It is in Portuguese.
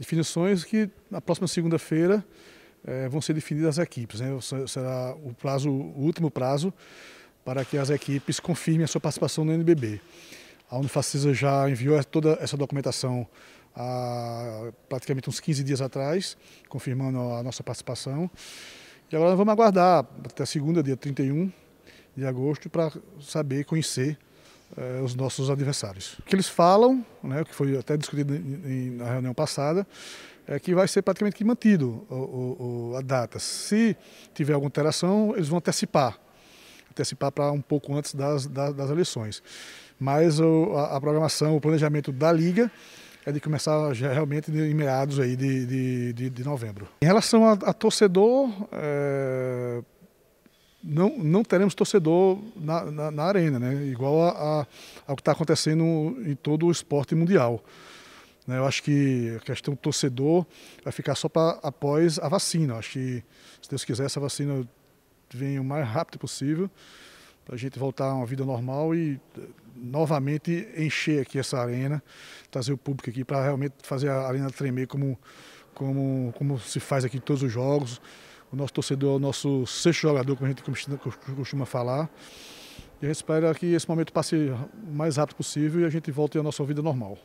definições que na próxima segunda-feira eh, vão ser definidas as equipes. Né? Será o, prazo, o último prazo para que as equipes confirmem a sua participação no NBB. A Unifacisa já enviou toda essa documentação há praticamente uns 15 dias atrás, confirmando a nossa participação. E agora vamos aguardar até segunda, dia 31 de agosto, para saber, conhecer eh, os nossos adversários. O que eles falam, né, o que foi até discutido em, em, na reunião passada, é que vai ser praticamente que mantido o, o, a data. Se tiver alguma alteração, eles vão antecipar antecipar para um pouco antes das, das, das eleições. Mas o, a, a, programação, o planejamento da Liga é de começar já realmente em meados aí de, de, de, de novembro. Em relação a, a torcedor, é não, não teremos torcedor na, na, na arena, né? igual a, a, ao que está acontecendo em todo o esporte mundial. Né? Eu acho que a questão do torcedor vai ficar só para após a vacina. Eu acho que, se Deus quiser, essa vacina venha o mais rápido possível para a gente voltar a uma vida normal e eh, novamente encher aqui essa arena, trazer o público aqui para realmente fazer a arena tremer como, como, como se faz aqui em todos os jogos o nosso torcedor é o nosso sexto jogador, como a gente costuma falar. E a gente espera que esse momento passe o mais rápido possível e a gente volte à nossa vida normal.